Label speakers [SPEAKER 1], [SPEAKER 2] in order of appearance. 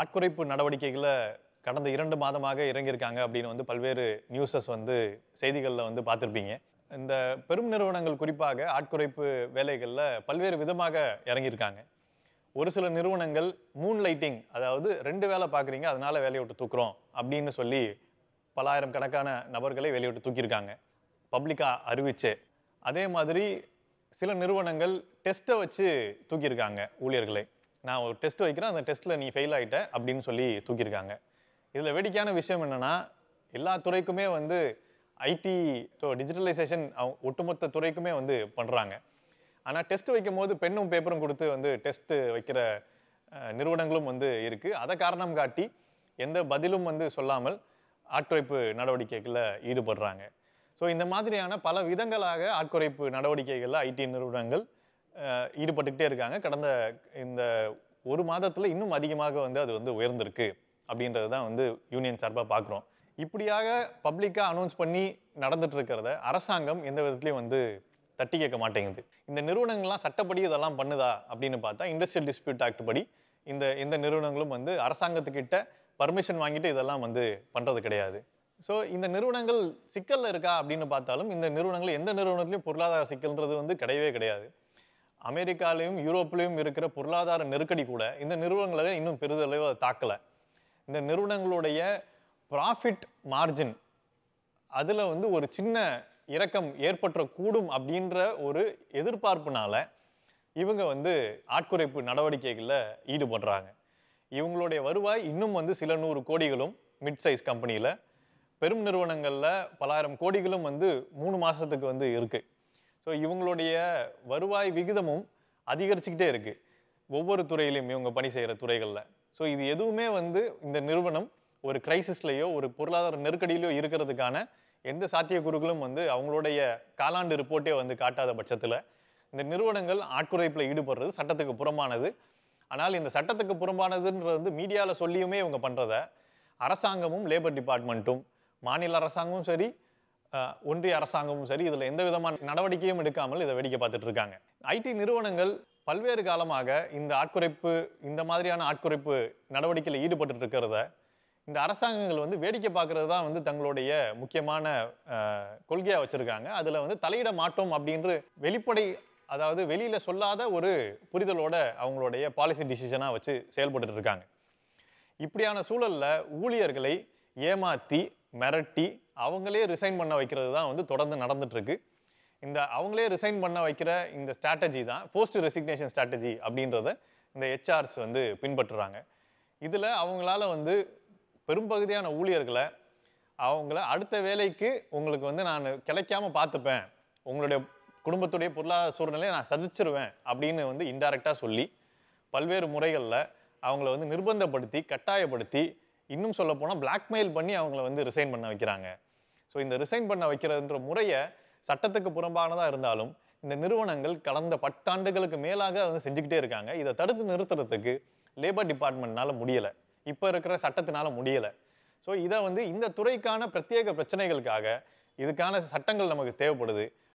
[SPEAKER 1] ஆட்குறைப்பு நடவடிக்கைகளை கடந்த இரண்டு மாதமாக இறங்கியிருக்காங்க அப்படின்னு வந்து பல்வேறு நியூஸஸ் வந்து செய்திகளில் வந்து பார்த்துருப்பீங்க இந்த பெரும் நிறுவனங்கள் குறிப்பாக ஆட்குறைப்பு வேலைகளில் பல்வேறு விதமாக இறங்கியிருக்காங்க ஒரு சில நிறுவனங்கள் மூன் லைட்டிங் அதாவது ரெண்டு வேலை பார்க்குறீங்க அதனால் வேலையை விட்டு தூக்குறோம் அப்படின்னு சொல்லி பலாயிரம் கணக்கான நபர்களை வேலையை விட்டு தூக்கியிருக்காங்க பப்ளிக்காக அறிவிச்சு அதே மாதிரி சில நிறுவனங்கள் டெஸ்ட்டை வச்சு தூக்கியிருக்காங்க ஊழியர்களை நான் ஒரு டெஸ்ட் வைக்கிறேன் அந்த டெஸ்ட்டில் நீ ஃபெயில் ஆகிட்ட அப்படின்னு சொல்லி தூக்கியிருக்காங்க இதில் வேடிக்கையான விஷயம் என்னென்னா எல்லா துறைக்குமே வந்து ஐடி ஸோ டிஜிட்டலைசேஷன் ஒட்டுமொத்த துறைக்குமே வந்து பண்ணுறாங்க ஆனால் டெஸ்ட் வைக்கும் போது பெண்ணும் பேப்பரும் கொடுத்து வந்து டெஸ்ட்டு வைக்கிற நிறுவனங்களும் வந்து இருக்குது அதை காரணம் காட்டி எந்த பதிலும் வந்து சொல்லாமல் ஆட்குறைப்பு நடவடிக்கைகளில் ஈடுபடுறாங்க ஸோ இந்த மாதிரியான பல விதங்களாக ஆட்குறைப்பு நடவடிக்கைகளில் ஐடி நிறுவனங்கள் ஈடுபட்டுக்கிட்டே இருக்காங்க கடந்த இந்த ஒரு மாதத்தில் இன்னும் அதிகமாக வந்து அது வந்து உயர்ந்திருக்கு அப்படின்றது தான் வந்து யூனியன் சார்பாக பார்க்குறோம் இப்படியாக பப்ளிக்காக அனௌன்ஸ் பண்ணி நடந்துட்டு இருக்கிறத அரசாங்கம் எந்த விதத்துலையும் வந்து தட்டி கேட்க மாட்டேங்குது இந்த நிறுவனங்கள்லாம் சட்டப்படி இதெல்லாம் பண்ணுதா அப்படின்னு பார்த்தா இண்டஸ்ட்ரியல் டிஸ்பியூட் ஆக்ட் படி இந்த எந்த நிறுவனங்களும் வந்து அரசாங்கத்துக்கிட்ட பர்மிஷன் வாங்கிட்டு இதெல்லாம் வந்து பண்ணுறது கிடையாது ஸோ இந்த நிறுவனங்கள் சிக்கலில் இருக்கா அப்படின்னு பார்த்தாலும் இந்த நிறுவனங்கள் எந்த நிறுவனத்துலையும் பொருளாதார சிக்கல்ன்றது வந்து கிடையவே கிடையாது அமெரிக்காலையும் யூரோப்லேயும் இருக்கிற பொருளாதார நெருக்கடி கூட இந்த நிறுவனங்களை இன்னும் பெரிதளவு தாக்கலை இந்த நிறுவனங்களுடைய ப்ராஃபிட் மார்ஜின் அதில் வந்து ஒரு சின்ன இறக்கம் ஏற்பட்டக்கூடும் அப்படின்ற ஒரு எதிர்பார்ப்புனால இவங்க வந்து ஆட்குறைப்பு நடவடிக்கைகளில் ஈடுபடுறாங்க இவங்களுடைய வருவாய் இன்னும் வந்து சில நூறு கோடிகளும் மிட் சைஸ் கம்பெனியில் பெரும் நிறுவனங்களில் பலாயிரம் கோடிகளும் வந்து மூணு மாதத்துக்கு வந்து இருக்குது ஸோ இவங்களுடைய வருவாய் விகிதமும் அதிகரிச்சுக்கிட்டே இருக்குது ஒவ்வொரு துறையிலையும் இவங்க பணி செய்கிற துறைகளில் ஸோ இது எதுவுமே வந்து இந்த நிறுவனம் ஒரு கிரைசிஸ்லேயோ ஒரு பொருளாதார நெருக்கடியிலையோ இருக்கிறதுக்கான எந்த சாத்தியக்கூறுகளும் வந்து அவங்களுடைய காலாண்டு ரிப்போர்ட்டே வந்து காட்டாத பட்சத்தில் இந்த நிறுவனங்கள் ஆட்குறைப்பில் ஈடுபடுறது சட்டத்துக்கு புறம்பானது ஆனால் இந்த சட்டத்துக்கு புறம்பானதுன்றது வந்து மீடியாவில் சொல்லியுமே இவங்க பண்ணுறத அரசாங்கமும் லேபர் டிபார்ட்மெண்ட்டும் மாநில அரசாங்கமும் சரி ஒன்றிய அரசாங்கமும் சரி இதில் எந்த விதமான நடவடிக்கையும் எடுக்காமல் இதை வேடிக்கை பார்த்துட்டு இருக்காங்க ஐடி நிறுவனங்கள் பல்வேறு காலமாக இந்த ஆட்குறைப்பு இந்த மாதிரியான ஆட்குறைப்பு நடவடிக்கையில் ஈடுபட்டு இருக்கிறத இந்த அரசாங்கங்கள் வந்து வேடிக்கை பார்க்கறது தான் வந்து தங்களுடைய முக்கியமான கொள்கையாக வச்சுருக்காங்க அதில் வந்து தலையிட மாட்டோம் அப்படின்ற வெளிப்படை அதாவது வெளியில் சொல்லாத ஒரு புரிதலோட அவங்களுடைய பாலிசி டிசிஷனாக வச்சு செயல்பட்டுருக்காங்க இருக்காங்க இப்படியான சூழலில் ஊழியர்களை ஏமாற்றி மிரட்டி அவங்களே ரிசைன் பண்ண வைக்கிறது தான் வந்து தொடர்ந்து நடந்துகிட்ருக்கு இந்த அவங்களே ரிசைன் பண்ண வைக்கிற இந்த ஸ்ட்ராட்டஜி தான் போஸ்ட் ரெசிக்னேஷன் ஸ்ட்ராட்டஜி அப்படின்றத இந்த ஹெச்ஆர்ஸ் வந்து பின்பற்றுறாங்க இதில் அவங்களால வந்து பெரும்பகுதியான ஊழியர்களை அவங்கள அடுத்த வேலைக்கு உங்களுக்கு வந்து நான் கிடைக்காம பார்த்துப்பேன் உங்களுடைய குடும்பத்துடைய பொருளாதார சூழ்நிலையை நான் சதிச்சிருவேன் அப்படின்னு வந்து இன்டைரக்டாக சொல்லி பல்வேறு முறைகளில் அவங்கள வந்து நிர்பந்தப்படுத்தி கட்டாயப்படுத்தி இன்னும் சொல்ல போனால் பிளாக்மெயில் பண்ணி அவங்கள வந்து ரிசைன் பண்ண வைக்கிறாங்க ஸோ இந்த ரிசைன் பண்ண வைக்கிறதுன்ற முறையை சட்டத்துக்கு புறம்பானதாக இருந்தாலும் இந்த நிறுவனங்கள் கடந்த பத்தாண்டுகளுக்கு மேலாக வந்து செஞ்சுக்கிட்டே இருக்காங்க இதை தடுத்து நிறுத்துறதுக்கு லேபர் டிபார்ட்மெண்ட்னால முடியலை இப்போ இருக்கிற சட்டத்தினால முடியலை ஸோ இதை வந்து இந்த துறைக்கான பிரத்யேக பிரச்சனைகளுக்காக இதுக்கான சட்டங்கள் நமக்கு தேவைப்படுது